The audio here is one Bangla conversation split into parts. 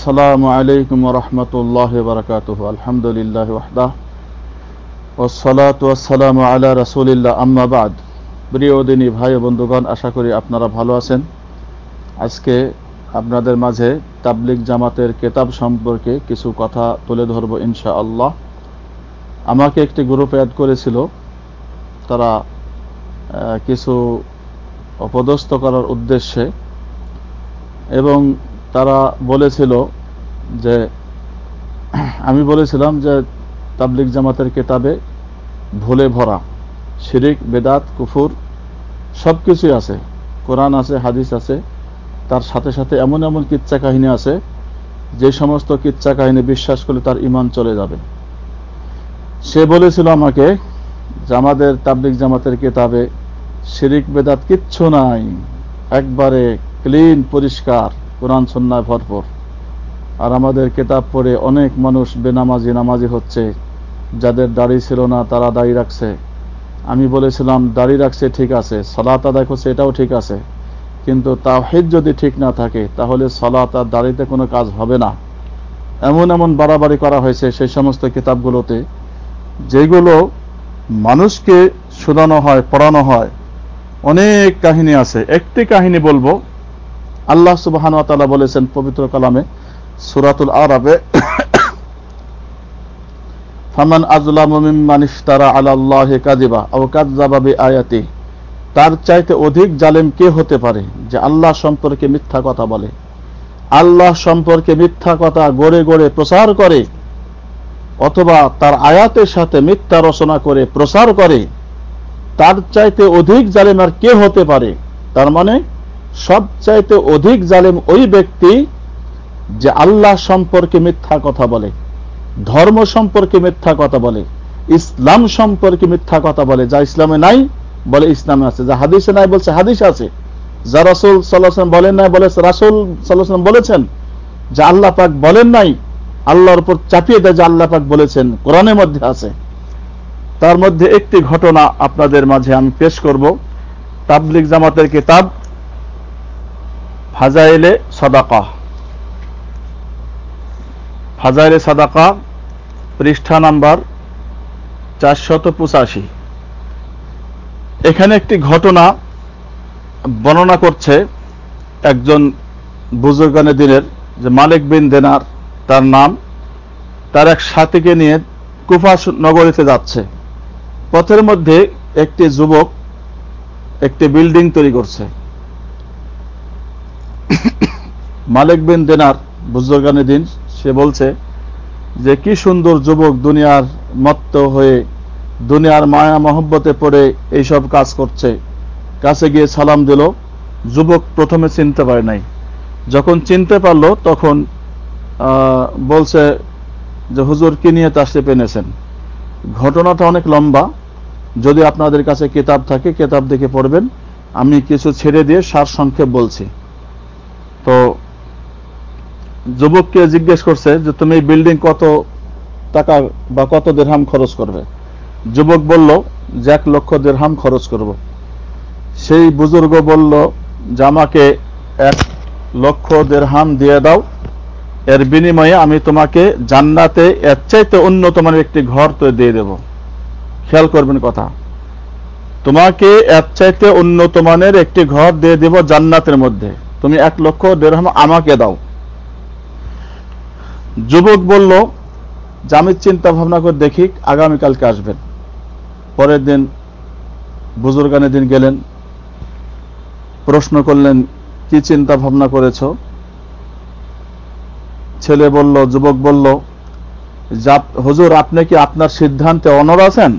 আসসালামু আলাইকুম রহমতুল্লাহ বরকাত আলহামদুলিল্লাহ ওয়াহদাহ ওসলাত ওয়াসালাম আল্লাহ রসুলিল্লা আম্মাবাদ প্রিয় দিনী ভাই বন্ধুগণ আশা করি আপনারা ভালো আছেন আজকে আপনাদের মাঝে তাবলিক জামাতের কেতাব সম্পর্কে কিছু কথা তুলে ধরব ইনশা আল্লাহ আমাকে একটি গ্রুপ অ্যাড করেছিল তারা কিছু অপদস্থ করার উদ্দেশ্যে এবং তারা বলেছিল যে আমি বলেছিলাম যে তাবলিক জামাতের কেতাবে ভুলে ভরা শিরিক বেদাত কুফুর সব কিছুই আছে কোরআন আছে হাদিস আছে তার সাথে সাথে এমন এমন কিচ্ছা কাহিনী আছে যে সমস্ত কিচ্ছা কাহিনী বিশ্বাস করলে তার ইমান চলে যাবে সে বলেছিল আমাকে যে আমাদের তাবলিক জামাতের কেতাবে শিরিক বেদাত কিচ্ছু নাই একবারে ক্লিন পরিষ্কার কোরআন সন্ন্যায় ভরপুর আর আমাদের কেতাব পড়ে অনেক মানুষ বেনামাজি নামাজি হচ্ছে যাদের দাড়ি ছিল না তারা দাড়ি রাখছে আমি বলেছিলাম দাড়ি রাখছে ঠিক আছে সালাত আদায় করছে এটাও ঠিক আছে কিন্তু তাহেদ যদি ঠিক না থাকে তাহলে সালাত আর দাড়িতে কোনো কাজ হবে না এমন এমন বাড়াবাড়ি করা হয়েছে সেই সমস্ত কিতাবগুলোতে যেগুলো মানুষকে শোধানো হয় পড়ানো হয় অনেক কাহিনী আছে একটি কাহিনী বলবো আল্লাহ সুবাহান তালা বলেছেন পবিত্র কালামে সুরাতুল আরবে ফামান আজলাম মিম্মান ইফতারা আলাল্লাহি কাযিবা তার চাইতে অধিক জালেম কে হতে পারে যে আল্লাহ সম্পর্কে মিথ্যা কথা বলে আল্লাহ সম্পর্কে মিথ্যা কথা গড়ে গড়ে প্রচার করে অথবা তার আয়াতের সাথে মিথ্যা রচনা করে প্রচার করে তার চাইতে অধিক জালেম আর কে হতে পারে তার মানে সবচাইতে অধিক জালেম ওই ব্যক্তি যে আল্লাহ সম্পর্কে মিথ্যা কথা বলে ধর্ম সম্পর্কে মিথ্যা কথা বলে ইসলাম সম্পর্কে মিথ্যা কথা বলে যা ইসলামে নাই বলে ইসলামে আছে যা হাদিসে নাই বলছে হাদিস আছে যা রাসুল সাল্লাহ বলেন নাই বলে রাসুল সাল্লাহ বলেছেন যা আল্লাহ পাক বলেন নাই আল্লাহর উপর চাপিয়ে দেয় যা আল্লাহ পাক বলেছেন কোরআনের মধ্যে আছে তার মধ্যে একটি ঘটনা আপনাদের মাঝে আমি পেশ করব তাবলিক জামাতের কিতাব ফাজাইলে সাদাকা ফাজাইলে সাদাকা পৃষ্ঠা নাম্বার চারশত পঁচাশি এখানে একটি ঘটনা বর্ণনা করছে একজন বুজুর্গানে দিনের যে মালিক বিন দেনার তার নাম তার এক সাথীকে নিয়ে কুফা নগরীতে যাচ্ছে পথের মধ্যে একটি যুবক একটি বিল্ডিং তৈরি করছে মালিক বিন দেনার বুজুর্গানি দিন সে বলছে যে কি সুন্দর যুবক দুনিয়ার মত্ত হয়ে দুনিয়ার মায়া মহব্বতে পড়ে এইসব কাজ করছে কাছে গিয়ে সালাম দিল যুবক প্রথমে চিনতে পারে নাই যখন চিনতে পারল তখন বলছে যে হুজুর কি নিয়ে তাসে পেনেছেন ঘটনাটা অনেক লম্বা যদি আপনাদের কাছে কেতাব থাকে কেতাব দেখে পড়বেন আমি কিছু ছেড়ে দিয়ে সার সংক্ষেপ বলছি তো যুবককে জিজ্ঞেস করছে যে তুমি এই বিল্ডিং কত টাকা বা কত দেড়হাম খরচ করবে যুবক বলল যে এক লক্ষ দেড়হাম খরচ করব সেই বুজুর্গ বলল যে আমাকে এক লক্ষ দেড়হাম দিয়ে দাও এর বিনিময়ে আমি তোমাকে জান্নাতে এর চাইতে উন্নত মানের একটি ঘর তো দিয়ে দেব খেয়াল করবেন কথা তোমাকে এর চাইতে উন্নত মানের একটি ঘর দিয়ে দেব জান্নাতের মধ্যে তুমি এক লক্ষ দেড় আমাকে দাও যুবক বলল যে আমি চিন্তা ভাবনা করে দেখি আগামীকালকে আসবেন পরের দিন বুজুর্গানের দিন গেলেন প্রশ্ন করলেন কি চিন্তা ভাবনা করেছ ছেলে বলল যুবক বলল হুজুর আপনি কি আপনার সিদ্ধান্তে অনর আছেন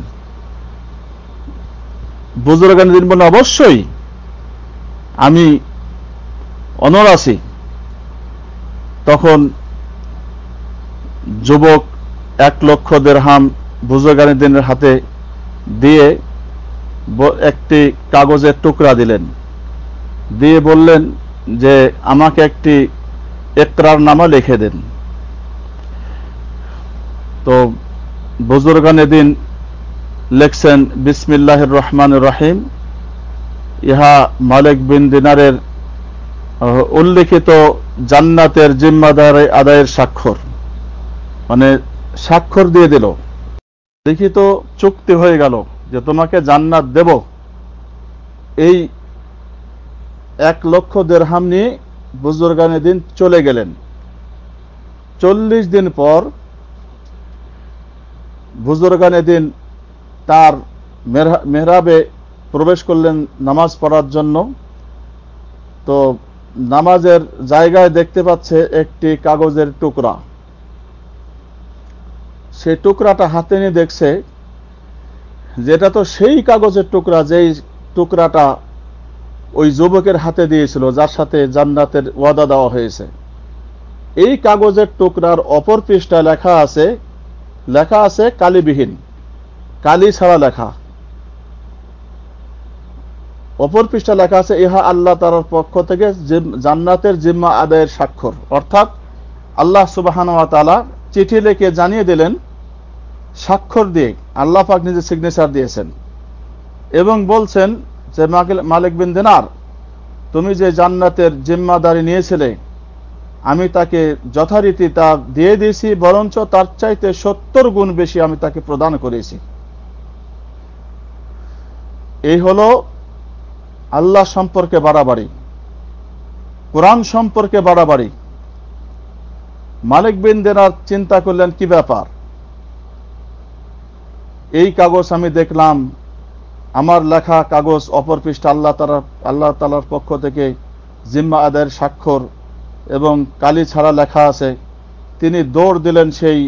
বুজুর্গানের দিন বলল অবশ্যই আমি অনর তখন যুবক এক লক্ষ দেড়হাম ভুজগানিদিনের দিনের হাতে দিয়ে একটি কাগজের টুকরা দিলেন দিয়ে বললেন যে আমাকে একটি একরার নামা লিখে দেন তো বুজুর্গানে দিন লিখছেন বিসমিল্লাহ রহমান রাহিম ইহা মালিক বিন দিনারের উল্লেখিত জান্নাতের জিম্মাদার আদায়ের স্বাক্ষর মানে স্বাক্ষর দিয়ে দিল লিখিত চুক্তি হয়ে গেল যে তোমাকে জান্নাত দেব এই এক লক্ষ দেড়হাম নিয়ে বুজুর্গানে দিন চলে গেলেন চল্লিশ দিন পর বুজুর্গানে দিন তার মেহরাবে প্রবেশ করলেন নামাজ পড়ার জন্য তো নামাজের জায়গায় দেখতে পাচ্ছে একটি কাগজের টুকরা সে টুকরাটা হাতে নিয়ে দেখছে যেটা তো সেই কাগজের টুকরা যেই টুকরাটা ওই যুবকের হাতে দিয়েছিল যার সাথে জান্নাতের ওয়াদা দেওয়া হয়েছে এই কাগজের টুকরার অপর পৃষ্ঠায় লেখা আছে লেখা আছে কালীবিহীন কালি ছাড়া লেখা অপর পৃষ্ঠা লেখা আছে ইহা আল্লাহ তালার পক্ষ থেকে জান্নাতের জিম্মা আদায়ের স্বাক্ষর অর্থাৎ আল্লাহ সুবাহান চিঠি লিখে জানিয়ে দিলেন স্বাক্ষর দিয়ে আল্লাহ পাক নিজে সিগনেচার দিয়েছেন এবং বলছেন যে মালিক বিন দিনার তুমি যে জান্নাতের জিম্মাদারি নিয়েছিলে আমি তাকে যথারীতি তা দিয়ে দিয়েছি বরঞ্চ তার চাইতে সত্তর গুণ বেশি আমি তাকে প্রদান করেছি এই হলো আল্লাহ সম্পর্কে বাড়াবাড়ি কোরআন সম্পর্কে বাড়াবাড়ি মালিক বিন দেনার চিন্তা করলেন কি ব্যাপার এই কাগজ আমি দেখলাম আমার লেখা কাগজ অপর পৃষ্ঠ আল্লাহ তালার আল্লাহ তালার পক্ষ থেকে জিম্মা আদের স্বাক্ষর এবং কালি ছাড়া লেখা আছে তিনি দৌড় দিলেন সেই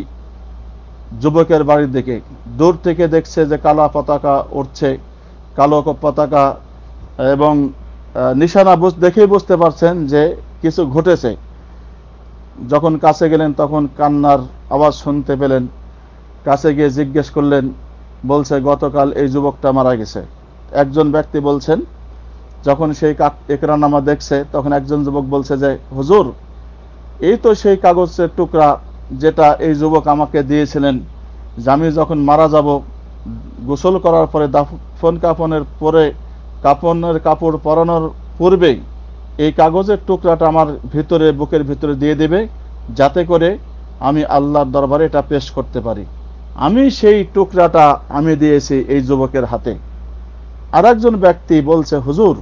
যুবকের বাড়ির দিকে দূর থেকে দেখছে যে কালা পতাকা উঠছে কালো পতাকা এবং নিশানা বুঝ দেখেই বুঝতে পারছেন যে কিছু ঘটেছে যখন কাছে গেলেন তখন কান্নার আওয়াজ শুনতে পেলেন কাছে গিয়ে জিজ্ঞেস করলেন বলছে গতকাল এই যুবকটা মারা গেছে একজন ব্যক্তি বলছেন যখন সেই একরানামা দেখছে তখন একজন যুবক বলছে যে হুজুর এই তো সেই কাগজের টুকরা যেটা এই যুবক আমাকে দিয়েছিলেন যে আমি যখন মারা যাব গোসল করার পরে দাফন কাফনের পরে কাপড়ের কাপড় পরানোর পূর্বেই এই কাগজের টুকরাটা আমার ভিতরে বুকের ভিতরে দিয়ে দেবে যাতে করে আমি আল্লাহর দরবারে এটা পেশ করতে পারি আমি সেই টুকরাটা আমি দিয়েছি এই যুবকের হাতে আর ব্যক্তি বলছে হুজুর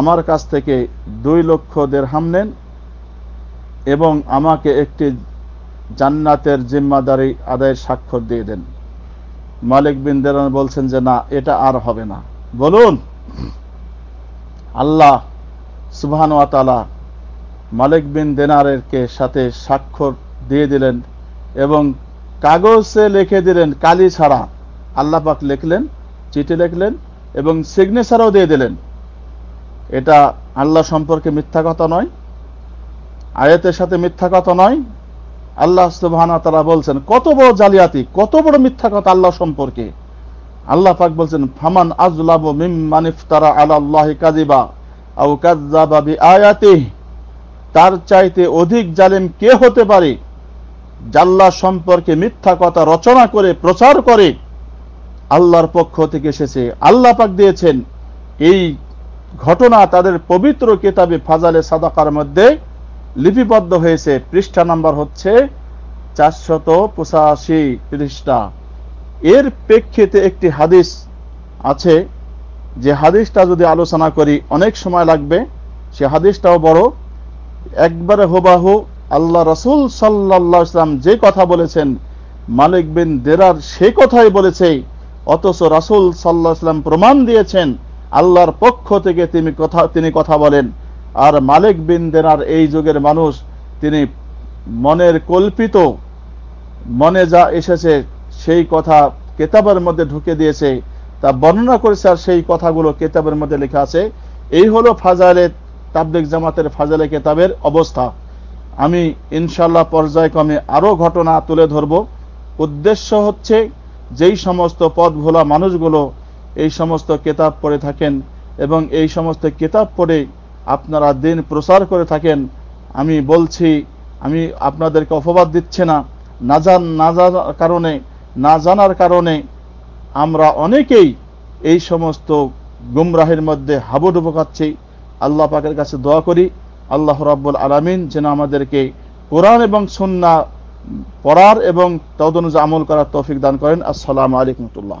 আমার কাছ থেকে দুই লক্ষ দেড়হাম নেন এবং আমাকে একটি জান্নাতের জিম্মাদারি আদায়ের স্বাক্ষর দিয়ে দেন মালিক বিন দেরান বলছেন যে না এটা আর হবে না বলুন আল্লাহ সুবাহানুয়াতালা মালিক বিন দেনারেরকে সাথে স্বাক্ষর দিয়ে দিলেন এবং কাগজে লিখে দিলেন কালি ছাড়া আল্লাহ পাক লিখলেন চিঠি লিখলেন এবং সিগনেচারও দিয়ে দিলেন এটা আল্লাহ সম্পর্কে মিথ্যা কথা নয় আয়াতের সাথে মিথ্যা কথা নয় আল্লাহ সুবাহানা তারা বলছেন কত বড় জালিয়াতি কত বড় মিথ্যা কথা আল্লাহ সম্পর্কে আল্লাহ পাক বলছেন ফামান আজলাব মিম্মান ইফতারা আলাল্লাহি কাযিবা আও কাযযাবা বিআয়াতি তার চাইতে অধিক জালেম কে হতে পারে জাল্লা সম্পর্কে মিথ্যা কথা রচনা করে প্রচার করে আল্লাহর পক্ষ থেকে এসেছে আল্লাহ পাক দিয়েছেন এই ঘটনা তাদের পবিত্র কেতাবে ফাজালে সাদাকার মধ্যে লিপিবদ্ধ হয়েছে পৃষ্ঠা নাম্বার হচ্ছে চারশত পঁচাশি পৃষ্ঠা এর প্রেক্ষিতে একটি হাদিস আছে যে হাদিসটা যদি আলোচনা করি অনেক সময় লাগবে সে হাদিসটাও বড় একবারে হোবাহু আল্লাহ রসুল সাল্লা ইসলাম যে কথা বলেছেন মালিক বিন দেরার সে কথাই বলেছে অথচ রাসুল সাল্লাহ ইসলাম প্রমাণ দিয়েছেন আল্লাহর পক্ষ থেকে তিনি কথা তিনি কথা বলেন আর মালিক বিন দেরার এই যুগের মানুষ তিনি মনের কল্পিত মনে যা এসেছে সেই কথা কেতাবের মধ্যে ঢুকে দিয়েছে তা বর্ণনা করেছে আর সেই কথাগুলো কেতাবের মধ্যে লেখা আছে এই হলো ফাজালে তাবলিক জামাতের ফাজালে কেতাবের অবস্থা আমি ইনশাল্লাহ পর্যায়ক্রমে আরও ঘটনা তুলে ধরব উদ্দেশ্য হচ্ছে যেই সমস্ত পদ ভোলা মানুষগুলো এই সমস্ত কেতাব পড়ে থাকেন এবং এই সমস্ত কেতাব পড়ে আপনারা দিন প্রচার করে থাকেন আমি বলছি আমি আপনাদেরকে অপবাদ দিচ্ছে না না যান না কারণে না জানার কারণে আমরা অনেকেই এই সমস্ত গুমরাহের মধ্যে হাবুডুবু খাচ্ছি আল্লাহ পাকের কাছে দোয়া করি আল্লাহ রাব্বুল আলমিন যেন আমাদেরকে কোরআন এবং সুন্না পড়ার এবং তদনুযায়ী আমল করার তৌফিক দান করেন আসসালামু আলাইকুমতুল্লাহ